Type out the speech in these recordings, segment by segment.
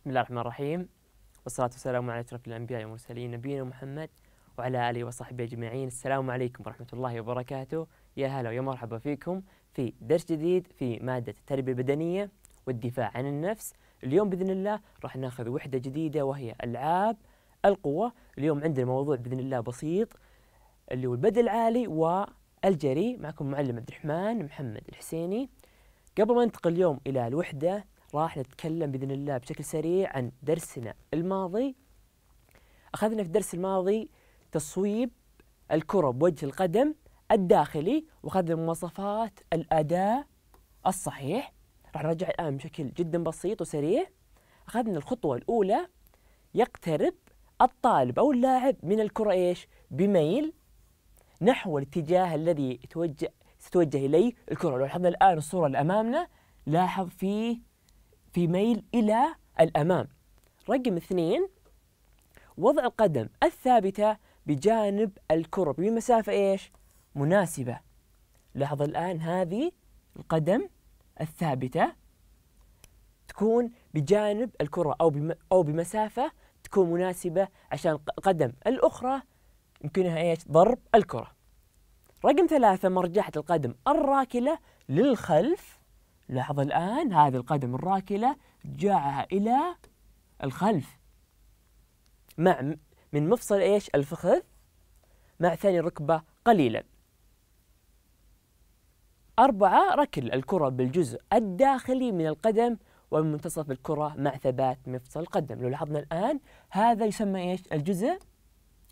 بسم الله الرحمن الرحيم والصلاة والسلام على أشرف الأنبياء والمرسلين نبينا محمد وعلى آله وصحبه أجمعين السلام عليكم ورحمة الله وبركاته يا هلا ويا مرحبا فيكم في درس جديد في مادة التربية البدنية والدفاع عن النفس اليوم بإذن الله راح ناخذ وحدة جديدة وهي ألعاب القوة اليوم عندنا موضوع بإذن الله بسيط اللي هو البدء العالي والجري معكم معلم عبد الرحمن محمد الحسيني قبل ما ننتقل اليوم إلى الوحدة راح نتكلم باذن الله بشكل سريع عن درسنا الماضي اخذنا في الدرس الماضي تصويب الكره بوجه القدم الداخلي واخذنا مواصفات الاداء الصحيح راح نرجع الان بشكل جدا بسيط وسريع اخذنا الخطوه الاولى يقترب الطالب او اللاعب من الكره ايش بميل نحو الاتجاه الذي توجه ستوجه اليه الكره لو لاحظنا الان الصوره اللي امامنا لاحظ فيه في ميل إلى الأمام رقم اثنين وضع القدم الثابتة بجانب الكرة بمسافة إيش مناسبة لاحظ الآن هذه القدم الثابتة تكون بجانب الكرة أو بم أو بمسافة تكون مناسبة عشان القدم الأخرى يمكنها إيش ضرب الكرة رقم ثلاثة مرجحة القدم الراكلة للخلف لاحظ الآن هذه القدم الراكلة جاعها إلى الخلف مع من مفصل إيش الفخذ مع ثاني ركبة قليلا أربعة ركل الكرة بالجزء الداخلي من القدم ومنتصف الكرة مع ثبات مفصل القدم لو لاحظنا الآن هذا يسمى إيش الجزء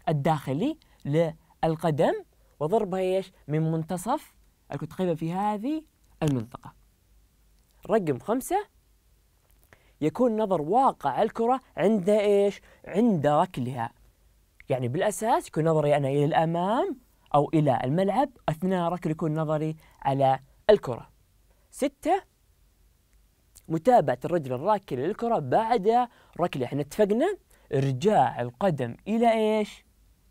الداخلي للقدم وضربها إيش من منتصف الكتقيبة في هذه المنطقة رقم خمسة يكون نظر واقع الكرة عند إيش؟ عند ركلها يعني بالأساس يكون نظري أنا إلى الأمام أو إلى الملعب أثناء ركل يكون نظري على الكرة ستة متابعة الرجل الراكل للكرة بعد ركله احنا اتفقنا إرجاع القدم إلى إيش؟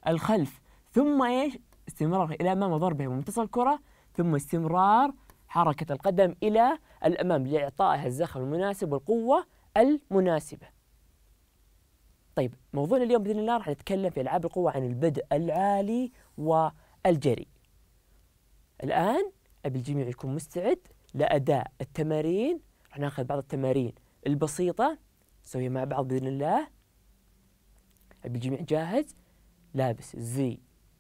الخلف ثم إيش؟ استمرار إلى أمام ضربه بمنتصف الكرة ثم استمرار حركة القدم إلى الأمام لإعطائها الزخم المناسب والقوة المناسبة طيب موضوعنا اليوم بإذن الله راح نتكلم في ألعاب القوة عن البدء العالي والجري الآن أبي الجميع يكون مستعد لأداء التمارين راح ناخذ بعض التمارين البسيطة نسويها مع بعض بإذن الله أبي الجميع جاهز لابس الزي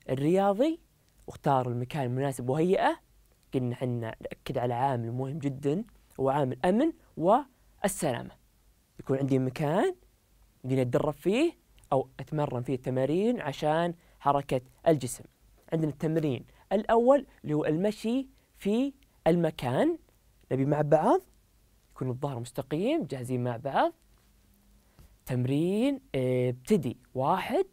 الرياضي واختار المكان المناسب وهيئه لكن ان احنا ناكد على عامل مهم جدا هو عامل أمن والسلامه يكون عندي مكان اني اتدرب فيه او اتمرن فيه التمارين عشان حركه الجسم عندنا التمرين الاول اللي هو المشي في المكان نبي مع بعض يكون الظهر مستقيم جاهزين مع بعض تمرين آه، ابتدي واحد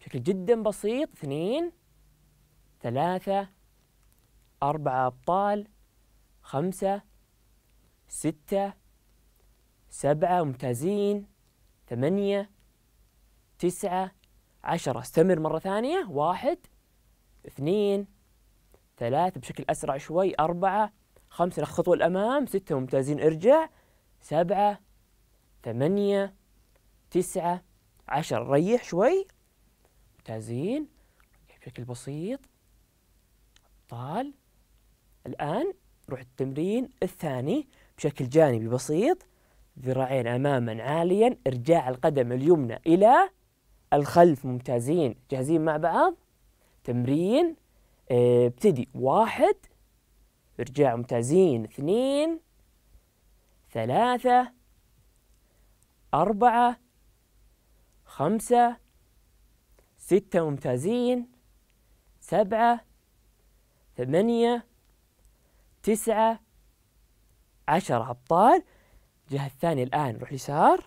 بشكل جدا بسيط اثنين ثلاثة أربعة أبطال خمسة ستة سبعة ممتازين ثمانية تسعة عشرة استمر مرة ثانية واحد اثنين ثلاثة بشكل أسرع شوي أربعة خمسة لخ خطوة الأمام ستة ممتازين ارجع سبعة ثمانية تسعة عشرة ريح شوي ممتازين بشكل بسيط أبطال الآن روح التمرين الثاني بشكل جانبي بسيط ذراعين أماما عاليا إرجاع القدم اليمنى إلى الخلف ممتازين جاهزين مع بعض تمرين آه، ابتدي واحد إرجاع ممتازين اثنين ثلاثة أربعة خمسة ستة ممتازين سبعة ثمانية تسعة عشرة أبطال الجهة الثانية الآن نروح يسار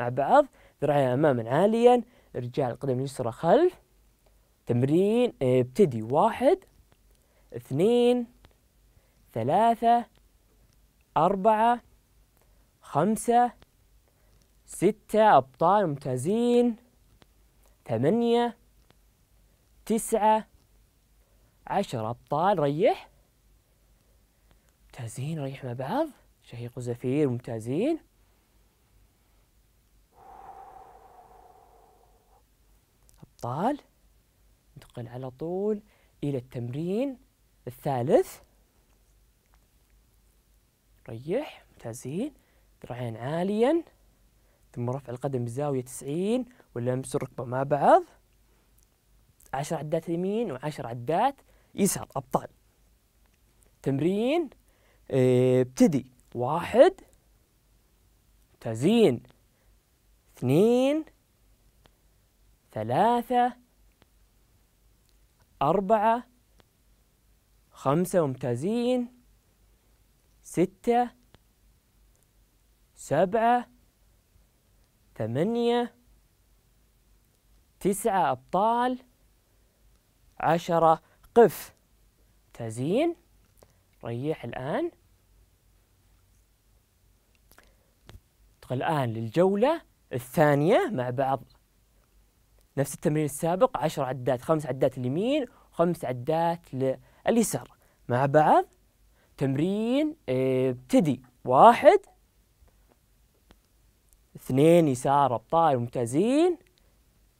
مع بعض ذراعي أماما عاليا رجال القدم اليسرى خلف تمرين آه، ابتدي واحد اثنين ثلاثة أربعة خمسة ستة أبطال ممتازين ثمانية تسعة عشرة أبطال ريح ممتازين نريح مع بعض شهيق وزفير ممتازين أبطال ننتقل على طول إلى التمرين الثالث ريح ممتازين ذراعين عاليا ثم رفع القدم بزاوية 90 ولمس الركبة مع بعض عشر عدات يمين وعشر عدات يسار أبطال تمرين آه، ابتدي واحد تزين اثنين ثلاثة أربعة خمسة ممتازين ستة سبعة ثمانية تسعة أبطال عشرة قف تزين ريح الآن ننتقل الآن للجولة الثانية مع بعض نفس التمرين السابق عشر عدات خمس عدات اليمين وخمس عدات لليسار مع بعض تمرين آه، ابتدي واحد اثنين يسار أبطال ممتازين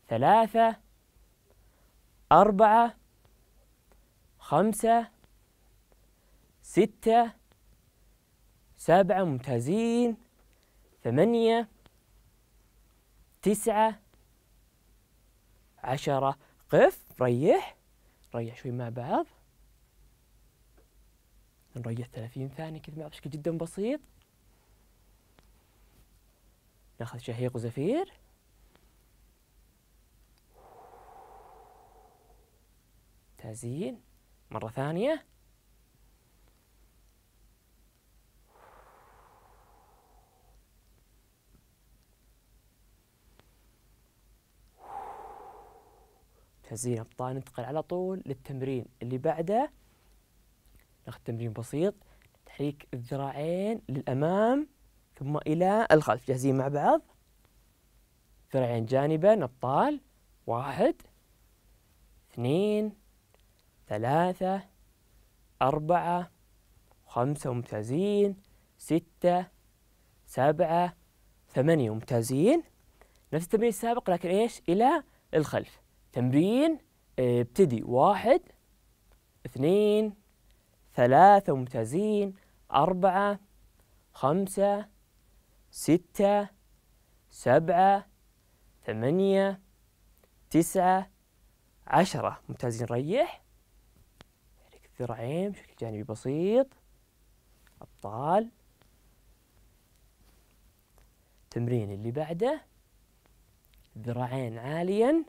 ثلاثة أربعة خمسة ستة سبعة ممتازين ثمانية تسعة عشرة قف ريح ريح شوي مع بعض نريح ثلاثين ثانية كذا بشكل جدا بسيط ناخذ شهيق وزفير تازين مرة ثانية تزيين أبطال ننتقل على طول للتمرين اللي بعده ناخذ تمرين بسيط تحريك الذراعين للأمام ثم إلى الخلف جاهزين مع بعض ذراعين جانبا نبطال واحد اثنين ثلاثة أربعة خمسة ممتازين ستة سبعة ثمانية ممتازين نفس التمرين السابق لكن إيش إلى الخلف تمرين آه، ابتدي واحد اثنين ثلاثة ممتازين أربعة خمسة ستة سبعة ثمانية تسعة عشرة ممتازين ريح حرك الذراعين بشكل جانبي بسيط أبطال التمرين اللي بعده ذراعين عالياً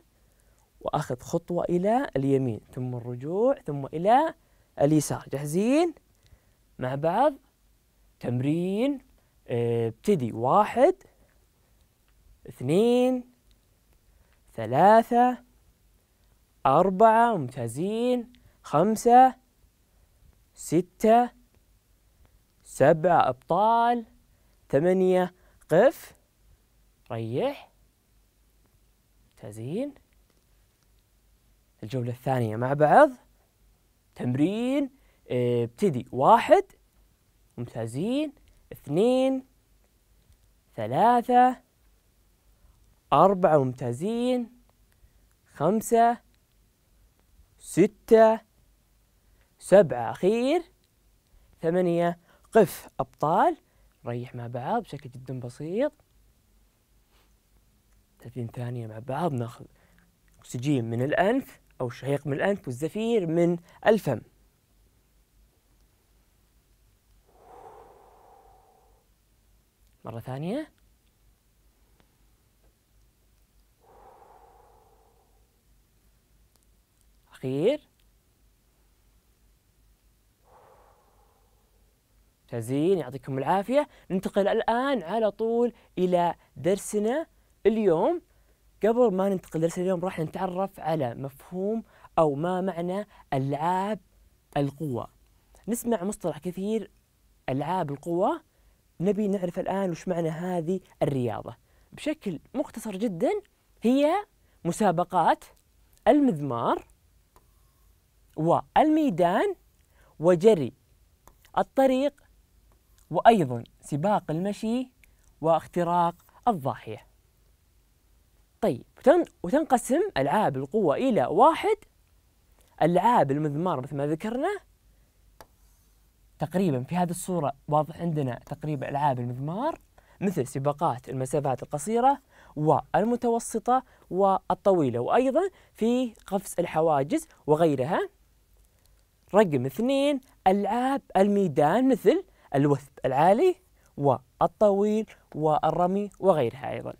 وأخذ خطوة إلى اليمين ثم الرجوع ثم إلى اليسار جاهزين مع بعض تمرين آه، ابتدي واحد اثنين ثلاثة أربعة ممتازين خمسة ستة سبعة أبطال ثمانية قف ريح ممتازين الجولة الثانية مع بعض تمرين آه، ابتدي واحد ممتازين اثنين ثلاثة أربعة ممتازين خمسة ستة سبعة أخير ثمانية قف أبطال ريح مع بعض بشكل جدا بسيط ثلاثين ثانية مع بعض ناخذ أكسجين من الأنف أو الشهيق من الأنف والزفير من الفم مرة ثانية أخير ممتازين يعطيكم العافية ننتقل الآن على طول إلى درسنا اليوم قبل ما ننتقل لدرس اليوم راح نتعرف على مفهوم أو ما معنى ألعاب القوة نسمع مصطلح كثير ألعاب القوة نبي نعرف الآن وش معنى هذه الرياضة بشكل مختصر جدا هي مسابقات المذمار والميدان وجري الطريق وأيضا سباق المشي واختراق الضاحية طيب وتنقسم ألعاب القوة إلى واحد ألعاب المذمار مثل ما ذكرنا تقريبا في هذه الصورة واضح عندنا تقريبا ألعاب المذمار مثل سباقات المسافات القصيرة والمتوسطة والطويلة وأيضا في قفز الحواجز وغيرها رقم اثنين ألعاب الميدان مثل الوثب العالي والطويل والرمي وغيرها أيضا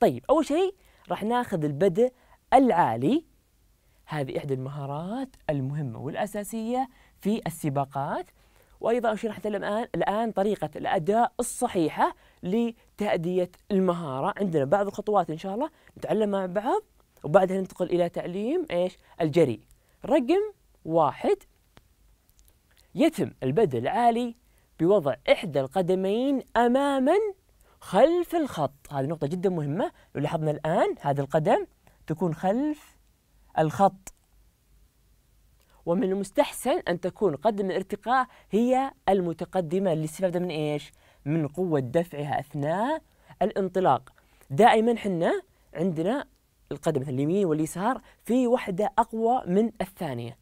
طيب أول شيء راح ناخذ البدء العالي هذه إحدى المهارات المهمة والأساسية في السباقات وأيضا شرحت الآن الآن طريقة الأداء الصحيحة لتأدية المهارة عندنا بعض الخطوات إن شاء الله نتعلمها مع بعض وبعدها ننتقل إلى تعليم إيش الجري رقم واحد يتم البدء العالي بوضع إحدى القدمين أماما خلف الخط هذه نقطة جدا مهمة لو لاحظنا الآن هذه القدم تكون خلف الخط ومن المستحسن أن تكون قدم الارتقاء هي المتقدمة للاستفادة من إيش؟ من قوة دفعها أثناء الانطلاق دائما حنا عندنا القدم مثل اليمين واليسار في واحدة أقوى من الثانية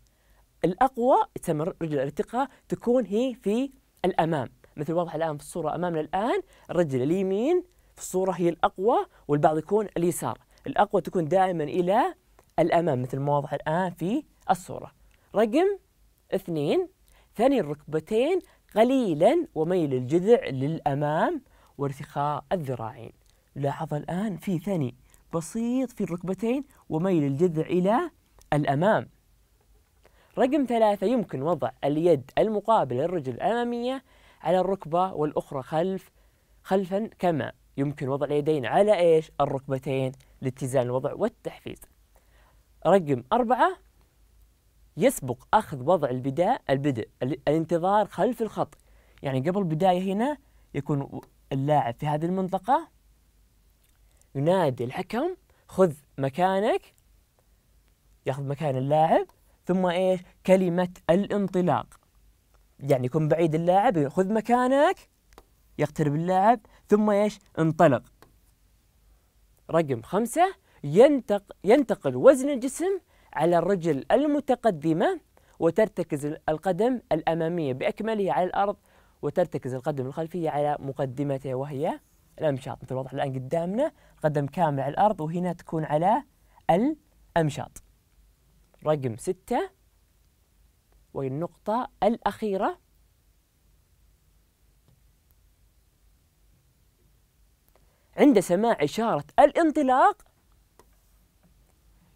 الأقوى تسمى رجل الارتقاء تكون هي في الأمام مثل واضح الآن في الصورة أمامنا الآن الرجل اليمين في الصورة هي الأقوى والبعض يكون اليسار الأقوى تكون دائما إلى الأمام مثل ما واضح الآن في الصورة رقم اثنين ثني الركبتين قليلا وميل الجذع للأمام وارتخاء الذراعين لاحظ الآن في ثني بسيط في الركبتين وميل الجذع إلى الأمام رقم ثلاثة يمكن وضع اليد المقابلة للرجل الأمامية على الركبة والأخرى خلف خلفا كما يمكن وضع اليدين على إيش الركبتين لاتزان الوضع والتحفيز رقم أربعة يسبق أخذ وضع البداء البدء الانتظار خلف الخط يعني قبل البداية هنا يكون اللاعب في هذه المنطقة ينادي الحكم خذ مكانك ياخذ مكان اللاعب ثم ايش كلمة الانطلاق يعني يكون بعيد اللاعب خذ مكانك يقترب اللاعب ثم ايش؟ انطلق. رقم خمسة ينتق ينتقل وزن الجسم على الرجل المتقدمة وترتكز القدم الأمامية بأكملها على الأرض وترتكز القدم الخلفية على مقدمته وهي الأمشاط مثل واضح الآن قدامنا قدم كامل على الأرض وهنا تكون على الأمشاط رقم ستة والنقطة الأخيرة عند سماع إشارة الانطلاق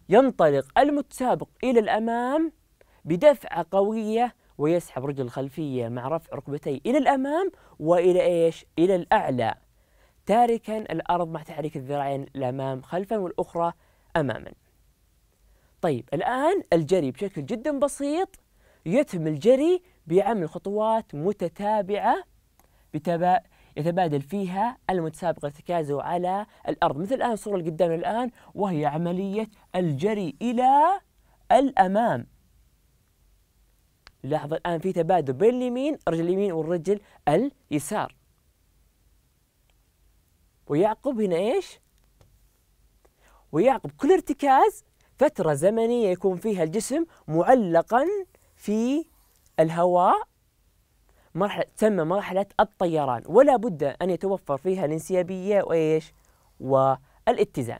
ينطلق المتسابق إلى الأمام بدفعة قوية ويسحب رجل الخلفية مع رفع ركبتي إلى الأمام وإلى إيش؟ إلى الأعلى تاركا الأرض مع تحريك الذراعين الأمام خلفا والأخرى أماما طيب الآن الجري بشكل جدا بسيط يتم الجري بعمل خطوات متتابعة يتبادل فيها المتسابق ارتكازه على الأرض مثل الآن الصورة اللي قدامنا الآن وهي عملية الجري إلى الأمام لاحظ الآن في تبادل بين اليمين رجل اليمين والرجل اليسار ويعقب هنا إيش؟ ويعقب كل ارتكاز فترة زمنية يكون فيها الجسم معلقا في الهواء مرحلة تسمى مرحلة الطيران ولا بد أن يتوفر فيها الانسيابية وإيش والاتزان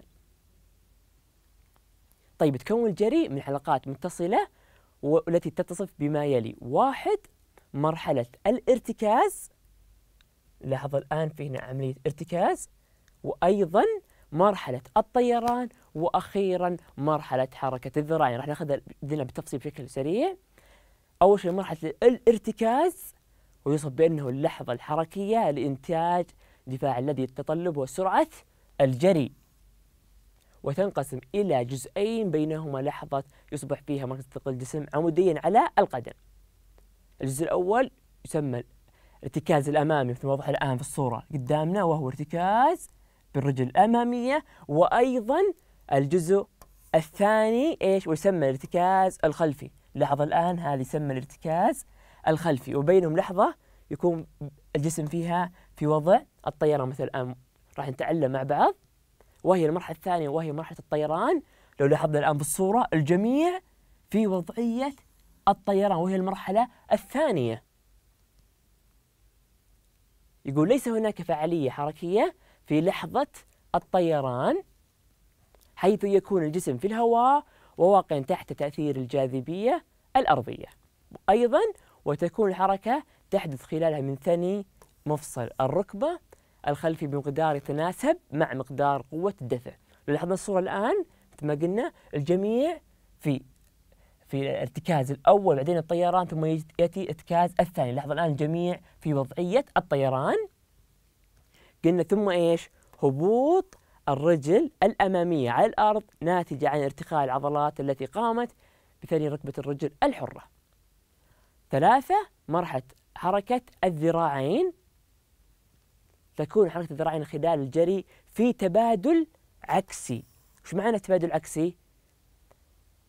طيب تكون الجري من حلقات متصلة والتي تتصف بما يلي واحد مرحلة الارتكاز لاحظ الآن في هنا عملية ارتكاز وأيضا مرحلة الطيران وأخيرا مرحلة حركة الذراعين يعني راح ناخذها بالتفصيل بشكل سريع أول شيء مرحلة الارتكاز ويوصف بأنه اللحظة الحركية لإنتاج دفاع الذي يتطلبه سرعة الجري وتنقسم إلى جزئين بينهما لحظة يصبح فيها مركز ثقل الجسم عموديا على القدم الجزء الأول يسمى الارتكاز الأمامي مثل ما وضح الآن في الصورة قدامنا وهو ارتكاز بالرجل الأمامية وأيضا الجزء الثاني إيش ويسمى الارتكاز الخلفي لحظة الآن هذه يسمى الارتكاز الخلفي وبينهم لحظة يكون الجسم فيها في وضع الطيران مثل الآن راح نتعلم مع بعض وهي المرحلة الثانية وهي مرحلة الطيران لو لاحظنا الآن بالصورة الجميع في وضعية الطيران وهي المرحلة الثانية يقول ليس هناك فعالية حركية في لحظة الطيران حيث يكون الجسم في الهواء وواقع تحت تأثير الجاذبية الأرضية أيضا وتكون الحركة تحدث خلالها من ثني مفصل الركبة الخلفي بمقدار يتناسب مع مقدار قوة الدفع لاحظنا الصورة الآن مثل ما قلنا الجميع في في الارتكاز الأول بعدين الطيران ثم يأتي ارتكاز الثاني لاحظ الآن الجميع في وضعية الطيران قلنا ثم إيش هبوط الرجل الأمامية على الأرض ناتجة عن ارتخاء العضلات التي قامت بثني ركبة الرجل الحرة ثلاثة مرحلة حركة الذراعين تكون حركة الذراعين خلال الجري في تبادل عكسي وش معنى تبادل عكسي؟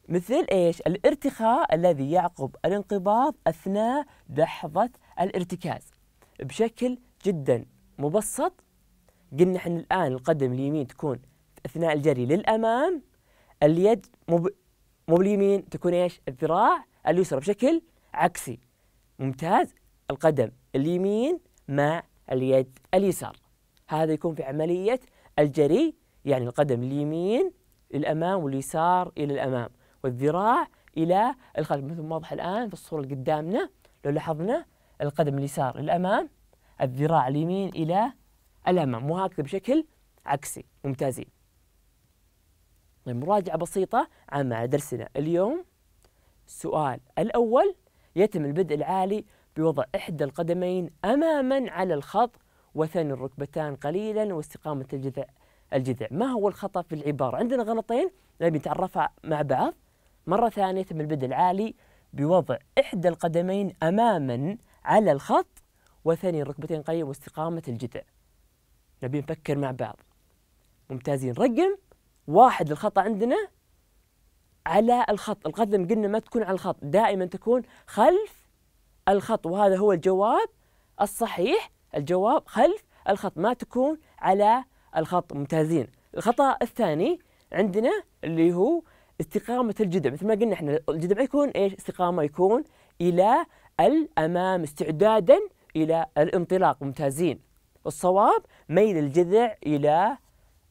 مثل ايش؟ الارتخاء الذي يعقب الانقباض اثناء لحظة الارتكاز بشكل جدا مبسط قلنا احنا الآن القدم اليمين تكون أثناء الجري للأمام اليد مو مو باليمين تكون ايش؟ الذراع اليسرى بشكل عكسي ممتاز القدم اليمين مع اليد اليسار هذا يكون في عملية الجري يعني القدم اليمين للأمام واليسار إلى الأمام والذراع إلى الخلف مثل ما واضح الآن في الصورة اللي قدامنا لو لاحظنا القدم اليسار للأمام الذراع اليمين إلى الأمام وهكذا بشكل عكسي ممتازين طيب مراجعة بسيطة عما درسنا اليوم السؤال الأول يتم البدء العالي بوضع إحدى القدمين أماما على الخط وثني الركبتان قليلا واستقامة الجذع الجذع ما هو الخطأ في العبارة عندنا غلطين نبي نتعرفها مع بعض مرة ثانية يتم البدء العالي بوضع إحدى القدمين أماما على الخط وثني الركبتين قليلا واستقامة الجذع نبي نفكر مع بعض ممتازين رقم واحد الخطأ عندنا على الخط القدم قلنا ما تكون على الخط دائما تكون خلف الخط وهذا هو الجواب الصحيح الجواب خلف الخط ما تكون على الخط ممتازين الخطأ الثاني عندنا اللي هو استقامة الجذع مثل ما قلنا احنا الجذع يكون ايش استقامة يكون إلى الأمام استعدادا إلى الانطلاق ممتازين الصواب ميل الجذع إلى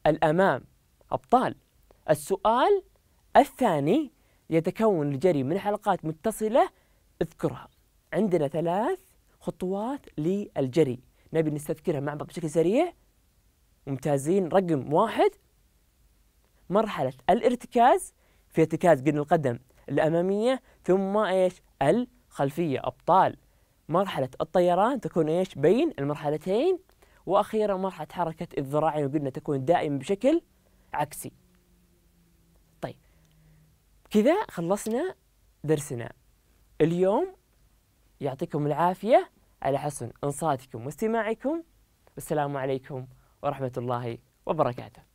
الأمام أبطال السؤال الثاني يتكون الجري من حلقات متصلة اذكرها عندنا ثلاث خطوات للجري نبي نستذكرها مع بعض بشكل سريع ممتازين رقم واحد مرحلة الارتكاز في ارتكاز قدم القدم الأمامية ثم إيش الخلفية أبطال مرحلة الطيران تكون إيش بين المرحلتين وأخيرا مرحلة حركة الذراعين وقلنا تكون دائما بشكل عكسي طيب كذا خلصنا درسنا اليوم يعطيكم العافية على حسن إنصاتكم واستماعكم والسلام عليكم ورحمة الله وبركاته